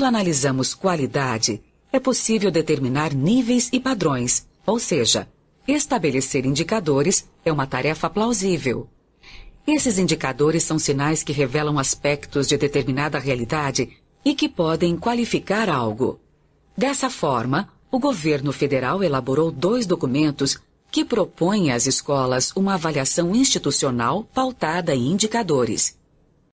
Quando analisamos qualidade, é possível determinar níveis e padrões, ou seja, estabelecer indicadores é uma tarefa plausível. Esses indicadores são sinais que revelam aspectos de determinada realidade e que podem qualificar algo. Dessa forma, o governo federal elaborou dois documentos que propõem às escolas uma avaliação institucional pautada em indicadores.